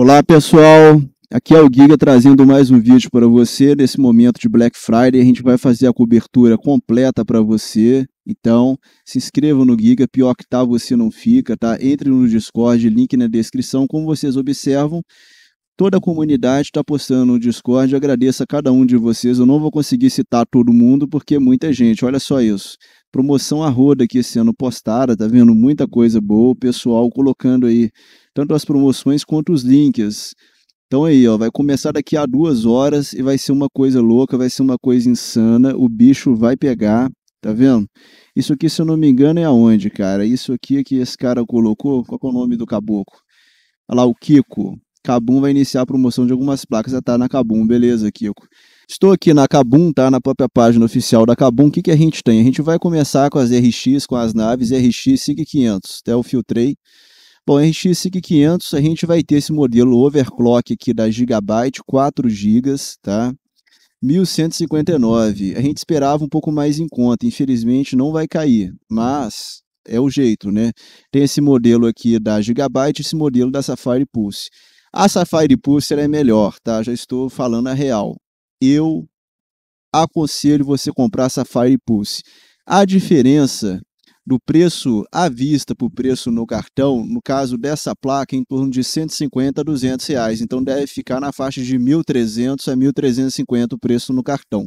Olá pessoal, aqui é o Giga trazendo mais um vídeo para você. Nesse momento de Black Friday, a gente vai fazer a cobertura completa para você. Então, se inscreva no Giga, pior que tá, você não fica, tá? Entre no Discord, link na descrição. Como vocês observam, Toda a comunidade está postando no Discord. Agradeço a cada um de vocês. Eu não vou conseguir citar todo mundo porque é muita gente. Olha só isso. Promoção a roda aqui sendo postada, tá vendo? Muita coisa boa. O pessoal colocando aí tanto as promoções quanto os links. Então aí, ó, vai começar daqui a duas horas e vai ser uma coisa louca, vai ser uma coisa insana. O bicho vai pegar, tá vendo? Isso aqui, se eu não me engano, é aonde, cara? Isso aqui que esse cara colocou, qual é o nome do caboclo? Olha lá, o Kiko. Cabum vai iniciar a promoção de algumas placas. Já tá na Cabum, beleza, Kiko. Estou aqui na Cabum, tá? Na própria página oficial da Cabum. O que, que a gente tem? A gente vai começar com as RX, com as naves RX 5500. 500, até eu filtrei. Bom, RX 5500, 500, a gente vai ter esse modelo overclock aqui da Gigabyte, 4 GB, tá? 1159. A gente esperava um pouco mais em conta, infelizmente não vai cair, mas é o jeito, né? Tem esse modelo aqui da Gigabyte, esse modelo da Safari Pulse. A Safari Pulse é melhor, tá? Já estou falando a real. Eu aconselho você comprar a Safari Pulse. A diferença do preço à vista para o preço no cartão, no caso dessa placa, é em torno de 150 a 200 reais. Então deve ficar na faixa de 1.300 a 1.350 o preço no cartão.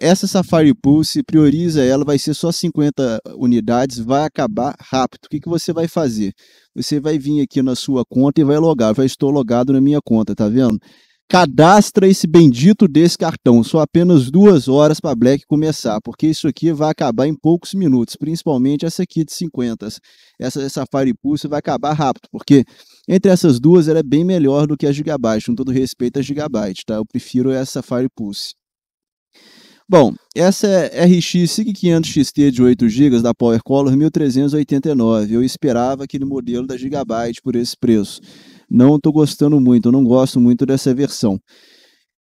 Essa Safari Pulse, prioriza ela, vai ser só 50 unidades, vai acabar rápido. O que, que você vai fazer? Você vai vir aqui na sua conta e vai logar. Já estou logado na minha conta, tá vendo? Cadastra esse bendito desse cartão. Só apenas duas horas para Black começar, porque isso aqui vai acabar em poucos minutos, principalmente essa aqui de 50. Essa Safari Pulse vai acabar rápido, porque entre essas duas ela é bem melhor do que a Gigabyte, com todo respeito a Gigabyte, tá? Eu prefiro essa é Safari Pulse. Bom, essa é RX 5500 XT de 8 GB da PowerColor 1389. Eu esperava aquele modelo da Gigabyte por esse preço. Não estou gostando muito, não gosto muito dessa versão.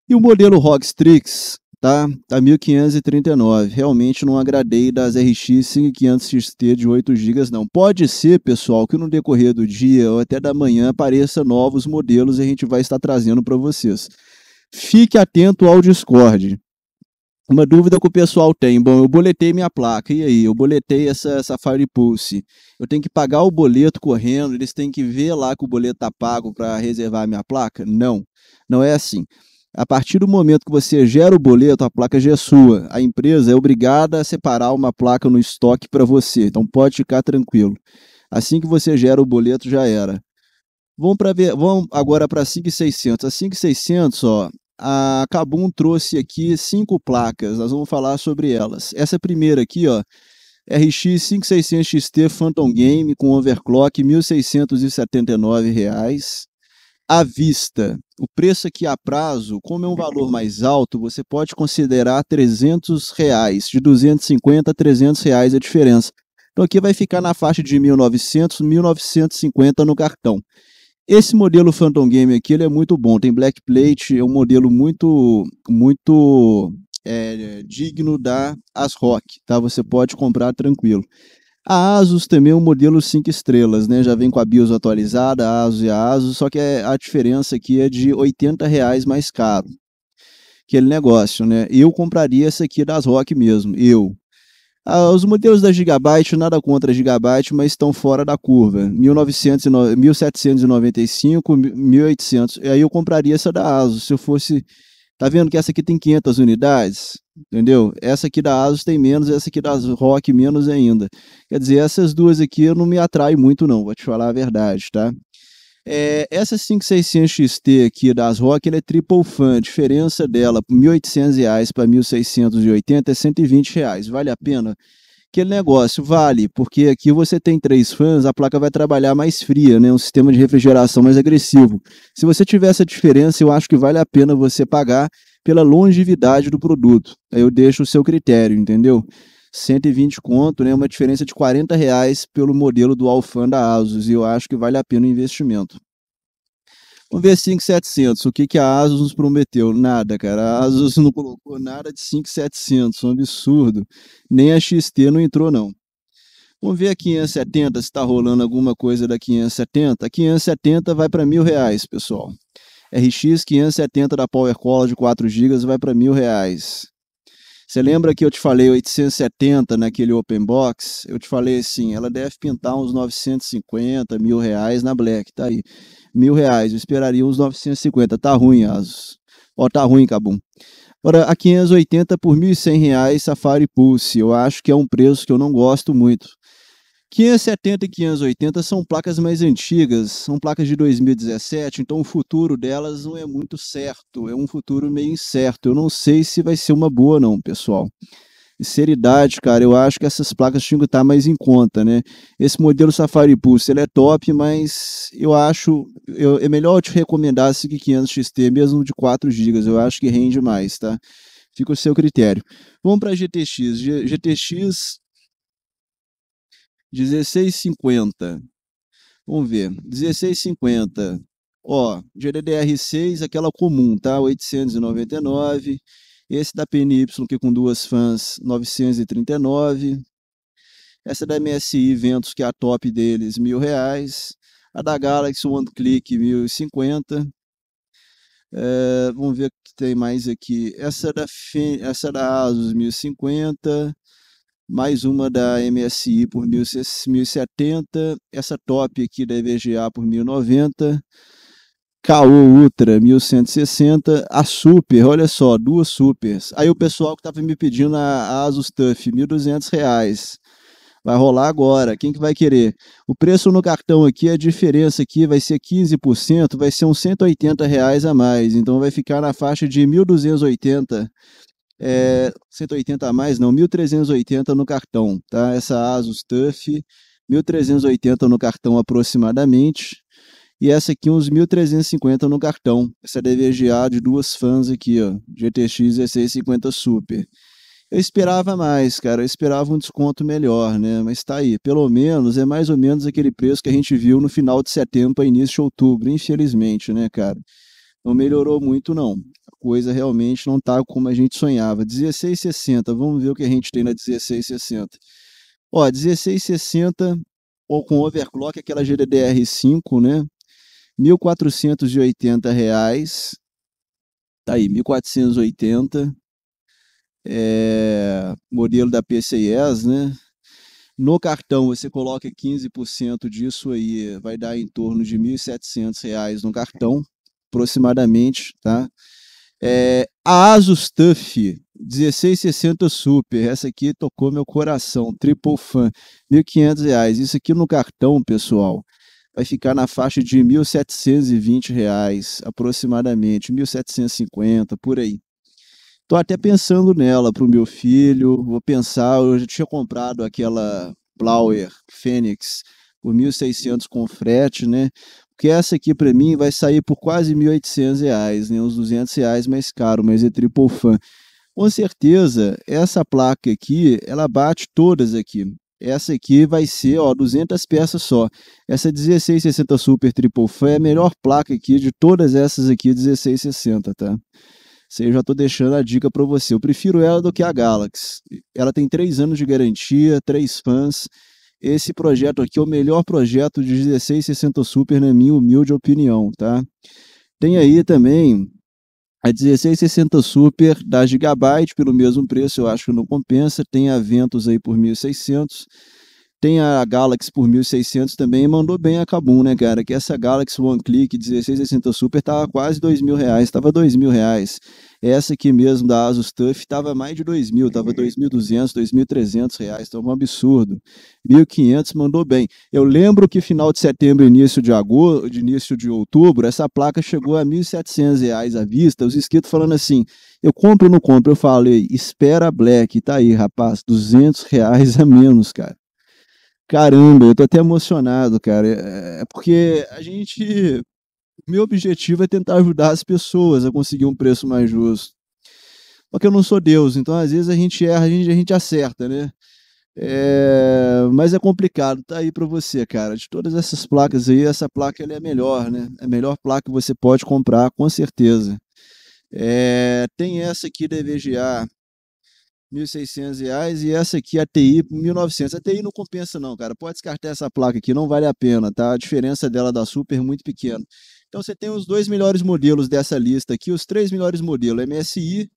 E o modelo Rockstrix tá tá 1539. Realmente não agradei das RX 5500 XT de 8 GB não. Pode ser, pessoal, que no decorrer do dia ou até da manhã apareça novos modelos e a gente vai estar trazendo para vocês. Fique atento ao Discord uma dúvida que o pessoal tem. Bom, eu boletei minha placa, e aí? Eu boletei essa, essa Fire Pulse. Eu tenho que pagar o boleto correndo, eles têm que ver lá que o boleto está pago para reservar a minha placa? Não, não é assim. A partir do momento que você gera o boleto, a placa já é sua. A empresa é obrigada a separar uma placa no estoque para você, então pode ficar tranquilo. Assim que você gera o boleto, já era. Vamos, ver, vamos agora para a 5600. A 5600, ó, a Cabum trouxe aqui cinco placas, nós vamos falar sobre elas. Essa primeira aqui, ó, RX 5600 XT Phantom Game com overclock R$ reais À vista, o preço aqui a prazo, como é um valor mais alto, você pode considerar R$ reais, de 250 a 300 reais a diferença. Então aqui vai ficar na faixa de 1.900, 1.950 no cartão. Esse modelo Phantom Game aqui ele é muito bom. Tem Black Plate, é um modelo muito, muito é, digno da ASRock, tá? Você pode comprar tranquilo. A Asus também é um modelo 5 estrelas, né? Já vem com a BIOS atualizada, a Asus e a Asus, só que é, a diferença aqui é de 80 reais mais caro. Aquele negócio, né? Eu compraria essa aqui das Rock mesmo, eu. Ah, os modelos da Gigabyte, nada contra a Gigabyte, mas estão fora da curva. 1.900, 1795, 1800. E aí eu compraria essa da ASUS. Se eu fosse. Tá vendo que essa aqui tem 500 unidades? Entendeu? Essa aqui da ASUS tem menos, essa aqui da ROC menos ainda. Quer dizer, essas duas aqui eu não me atrai muito, não, vou te falar a verdade, tá? É, essa 5600XT aqui das Rock, ela é triple fan. A diferença dela, R$ 1.800 para 1.680 é 120 reais. Vale a pena? Aquele negócio vale, porque aqui você tem três fãs, a placa vai trabalhar mais fria, né? Um sistema de refrigeração mais agressivo. Se você tiver essa diferença, eu acho que vale a pena você pagar pela longevidade do produto. Aí eu deixo o seu critério, entendeu? 120 conto, né, uma diferença de 40 reais pelo modelo do Alfan da Asus, e eu acho que vale a pena o investimento. O V5700, o que, que a Asus nos prometeu? Nada, cara. A Asus não colocou nada de 5700, um absurdo. Nem a XT não entrou, não. Vamos ver a 570, se está rolando alguma coisa da 570. A 570 vai para mil reais, pessoal. RX 570 da PowerColor de 4 GB vai para mil reais. Você lembra que eu te falei 870 naquele open box? Eu te falei assim, ela deve pintar uns 950 mil reais na Black, tá aí. Mil reais, eu esperaria uns 950, tá ruim, Asus. Ó, tá ruim, Cabum. Agora, a 580 por 1.100 reais Safari Pulse, eu acho que é um preço que eu não gosto muito. 570 e 580 são placas mais antigas, são placas de 2017, então o futuro delas não é muito certo, é um futuro meio incerto. Eu não sei se vai ser uma boa, não, pessoal. Sinceridade, cara, eu acho que essas placas tinham que estar mais em conta, né? Esse modelo Safari Pulse, ele é top, mas eu acho, eu, é melhor eu te recomendar a SIG 500 XT, mesmo de 4 GB, eu acho que rende mais, tá? Fica o seu critério. Vamos para a GTX. G GTX 16,50. Vamos ver. 16,50. Ó, GDDR6, aquela comum, tá? 899. Esse da PNY, que é com duas fãs, 939. Essa da MSI Ventos, que é a top deles, mil reais. A da Galaxy One Click, 1050. É, vamos ver o que tem mais aqui. Essa da, Fe... essa da Asus, 1050 mais uma da MSI por 1070, essa top aqui da EVGA por 1090, KO Ultra 1160, a Super, olha só, duas Supers. Aí o pessoal que estava me pedindo a, Asus TUF, 1.200 reais. Vai rolar agora. Quem que vai querer? O preço no cartão aqui, a diferença aqui vai ser 15%, vai ser uns 180 reais a mais. Então vai ficar na faixa de 1.280 é, 180 a mais, não, 1380 no cartão, tá? Essa Asus TUF, 1380 no cartão aproximadamente, e essa aqui uns 1350 no cartão. Essa é DVGA de duas fãs aqui, ó, GTX 1650 Super. Eu esperava mais, cara, eu esperava um desconto melhor, né? Mas tá aí, pelo menos é mais ou menos aquele preço que a gente viu no final de setembro início de outubro, infelizmente, né, cara? Não melhorou muito não coisa realmente não tá como a gente sonhava. 1660, vamos ver o que a gente tem na 1660. Ó, 1660 ou com overclock, aquela GDDR5, né? R$ 1.480, reais, tá aí, 1.480, é, modelo da PCs, né? No cartão você coloca 15% disso aí, vai dar em torno de R$ 1.700 no cartão, aproximadamente, tá? É, a Asus TUF 1660 Super, essa aqui tocou meu coração, triple fan, R$ 1.500. Isso aqui no cartão, pessoal, vai ficar na faixa de R$ 1.720, reais, aproximadamente, R$ 1.750, por aí. Tô até pensando nela para o meu filho, vou pensar, eu já tinha comprado aquela Blower Fênix por 1.600 com frete, né? que essa aqui para mim vai sair por quase R$ 1.800, né? uns 200 reais mais caro, mas é triple fan. Com certeza, essa placa aqui, ela bate todas aqui. Essa aqui vai ser, ó, 200 peças só. Essa 1660 Super Triple Fan é a melhor placa aqui de todas essas aqui, 1660, tá? Isso aí eu já tô deixando a dica para você. Eu prefiro ela do que a Galaxy. Ela tem 3 anos de garantia, 3 fãs esse projeto aqui é o melhor projeto de 1660 Super, na minha humilde opinião, tá? Tem aí também a 1660 Super da Gigabyte, pelo mesmo preço, eu acho que não compensa. Tem a Ventus aí por 1.600. Tem a Galaxy por 1.600 também, mandou bem a Kabum, né, cara? Que essa Galaxy One Click 1660 Super tava quase dois mil reais, tava dois mil reais. Essa aqui mesmo da Asus TUF tava mais de dois mil, tava dois mil duzentos, dois mil trezentos reais, tava tá um absurdo. 1.500 mandou bem. Eu lembro que final de setembro, início de agosto, início de outubro, essa placa chegou a 1.700 reais à vista. Os inscritos falando assim, eu compro ou não compro? Eu falei, espera Black, tá aí, rapaz, 200 reais a menos, cara. Caramba, eu tô até emocionado, cara. É, é porque a gente. Meu objetivo é tentar ajudar as pessoas a conseguir um preço mais justo. Porque eu não sou Deus, então às vezes a gente erra, a gente, a gente acerta, né? É, mas é complicado, tá aí para você, cara. De todas essas placas aí, essa placa é a melhor, né? É a melhor placa que você pode comprar, com certeza. É, tem essa aqui da EVGA, 1.600 reais e essa aqui a TI 1.900. A TI não compensa não, cara. Pode descartar essa placa aqui, não vale a pena, tá? A diferença dela da Super é muito pequena. Então você tem os dois melhores modelos dessa lista aqui, os três melhores modelos, MSI,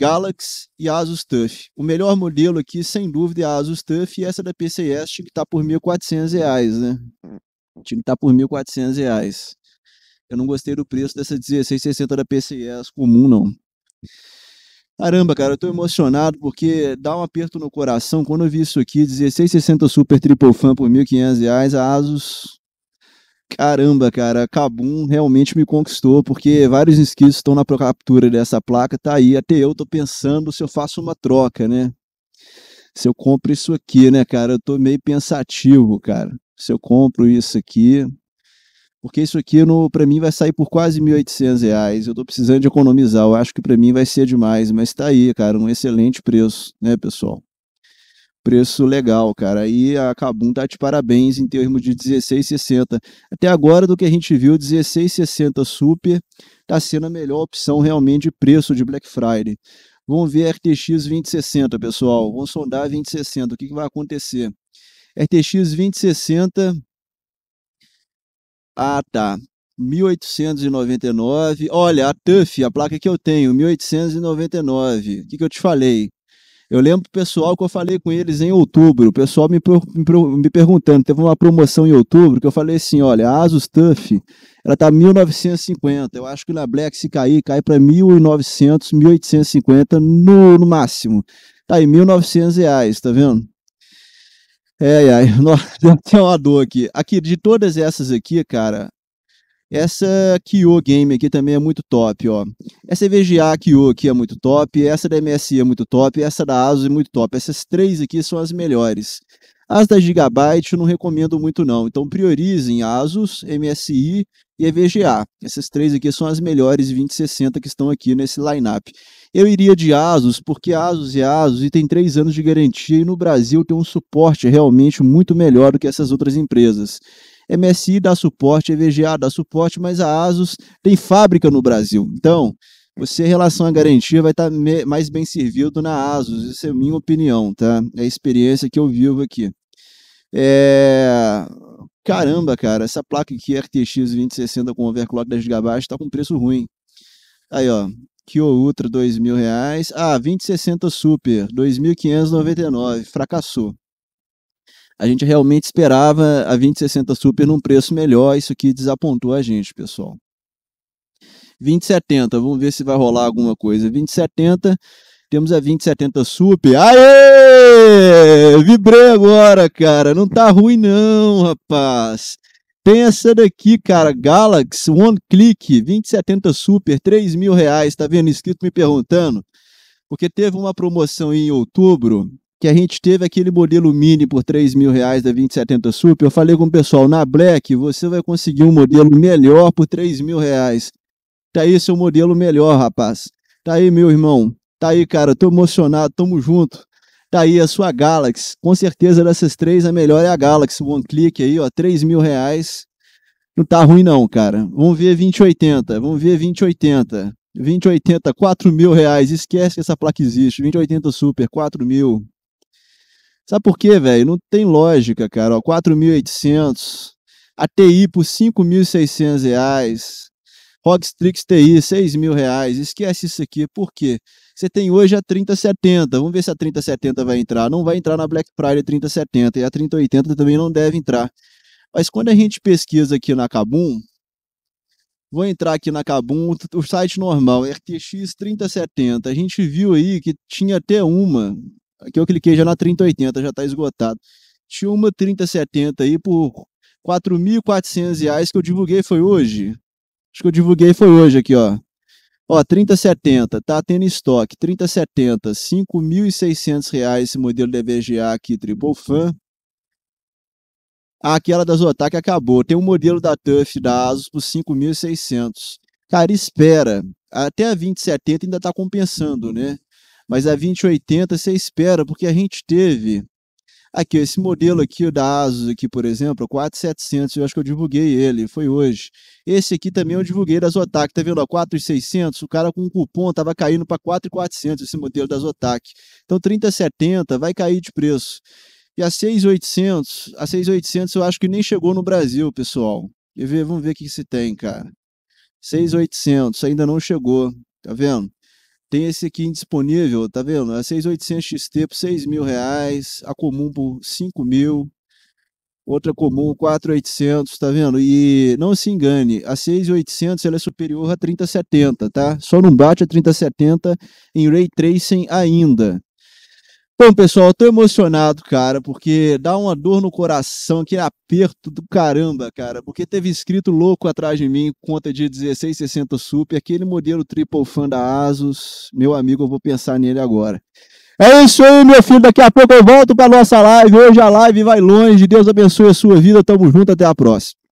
Galaxy e Asus TUF. O melhor modelo aqui, sem dúvida, é a Asus TUF e essa da PCS tinha que estar tá por R$ 1.400, né? Tinha que estar tá por R$ 1.400. Eu não gostei do preço dessa 1660 da PCS comum, não. Caramba, cara, eu tô emocionado porque dá um aperto no coração quando eu vi isso aqui, 1660 Super Triple Fan por 1.500 reais, a Asus... Caramba, cara, Kabum realmente me conquistou, porque vários inscritos estão na captura dessa placa, tá aí, até eu tô pensando se eu faço uma troca, né? Se eu compro isso aqui, né, cara, eu tô meio pensativo, cara. Se eu compro isso aqui, porque isso aqui para mim vai sair por quase R$ 1.800. Eu estou precisando de economizar, eu acho que para mim vai ser demais, mas está aí, cara, um excelente preço, né, pessoal? Preço legal, cara. Aí a Kabum tá de parabéns em termos de 16,60. Até agora, do que a gente viu, 16,60 Super tá sendo a melhor opção realmente de preço de Black Friday. Vamos ver RTX 2060, pessoal. Vamos sondar 2060. O que, que vai acontecer? RTX 2060 ah, tá. 1899. Olha, a TUF, a placa que eu tenho, 1899. O que, que eu te falei? Eu lembro o pessoal que eu falei com eles em outubro. O pessoal me, me, me, perguntando, teve uma promoção em outubro que eu falei assim: olha, a Asus TUF, ela tá 1950. Eu acho que na Black, se cair, cai para 1900, 1850 no, no máximo. Tá aí, 1900 reais, tá vendo? É, ai, Nossa, tem uma dor aqui. Aqui, de todas essas aqui, cara, essa Kyo Game aqui também é muito top, ó. Essa VGA Kyo aqui é muito top, essa da MSI é muito top, essa da ASUS é muito top. Essas três aqui são as melhores. As da Gigabyte eu não recomendo muito não. Então priorizem ASUS, MSI e a Essas três aqui são as melhores 2060 que estão aqui nesse lineup. Eu iria de Asus, porque Asus e é Asus e tem três anos de garantia e no Brasil tem um suporte realmente muito melhor do que essas outras empresas. MSI dá suporte, EVGA dá suporte, mas a Asus tem fábrica no Brasil. Então, você em relação à garantia vai tá estar mais bem servido na Asus, essa é a minha opinião, tá? É a experiência que eu vivo aqui. É caramba, cara, essa placa aqui RTX 2060 com overclock 10 GB está com preço ruim. Aí, ó, Kyo Ultra, dois mil reais. Ah, 2060 Super, 2.599, fracassou. A gente realmente esperava a 2060 Super num preço melhor, isso aqui desapontou a gente, pessoal. 2070, vamos ver se vai rolar alguma coisa. 2070, temos a 2070 Sup. Aê! Vibrei agora, cara. Não tá ruim, não, rapaz. Tem essa daqui, cara, Galaxy One Click 2070 Super, 3 mil reais, tá vendo? escrito me perguntando. Porque teve uma promoção em outubro que a gente teve aquele modelo mini por 3 mil reais da 2070 Super. Eu falei com o pessoal, na Black você vai conseguir um modelo melhor por 3 mil reais. Tá aí seu modelo melhor, rapaz. Tá aí, meu irmão. Tá aí, cara, tô emocionado, tamo junto. Tá aí a sua Galaxy. Com certeza dessas três, a melhor é a Galaxy. One click aí, ó, 3 mil reais. Não tá ruim não, cara. Vamos ver 2080, vamos ver 2080. 2080, 4 mil reais. Esquece que essa placa existe. 2080 Super, 4 mil. Sabe por quê, velho? Não tem lógica, cara. 4.800. A TI por 5.600 reais. Rodstrix TI, 6 mil reais. Esquece isso aqui, por quê? Você tem hoje a 3070. Vamos ver se a 3070 vai entrar. Não vai entrar na Black Friday 3070 e a 3080 também não deve entrar. Mas quando a gente pesquisa aqui na Kabum, vou entrar aqui na Kabum, o site normal, RTX 3070. A gente viu aí que tinha até uma. Aqui eu cliquei já na 3080, já está esgotado. Tinha uma 3070 aí por R$ 4.400 que eu divulguei foi hoje. Acho que eu divulguei foi hoje aqui, ó. Ó, 3070, tá tendo estoque, 3070, R$ reais esse modelo da VGA aqui, Triple Fan. Aquela da Zotac acabou. Tem um modelo da TUF da ASUS por 5.600. Cara, espera. Até a 2070 ainda tá compensando, né? Mas a 2080 você espera, porque a gente teve Aqui, esse modelo aqui da ASUS, aqui, por exemplo, 4700, é eu acho que eu divulguei ele, foi hoje. Esse aqui também eu divulguei da Zotac, tá vendo? Ó, 4600, o cara com um cupom tava caindo para 4400 esse modelo da Zotac. Então 3070 vai cair de preço. E a 6800, a 6800 eu acho que nem chegou no Brasil, pessoal. Vamos ver o que se tem, cara. 6800 ainda não chegou, tá vendo? Tem esse aqui indisponível, tá vendo? A 6800 XT por 6 mil reais, a comum por 5 mil, outra comum 4800, tá vendo? E não se engane, a 6800 ela é superior a 3070, tá? Só não bate a 3070 em Ray Tracing ainda. Bom, então, pessoal, eu tô emocionado, cara, porque dá uma dor no coração, aquele aperto do caramba, cara, porque teve escrito louco atrás de mim, conta de 1660 Super, aquele modelo triple fan da Asus, meu amigo, eu vou pensar nele agora. É isso aí, meu filho, daqui a pouco eu volto pra nossa live, hoje a live vai longe, Deus abençoe a sua vida, tamo junto, até a próxima.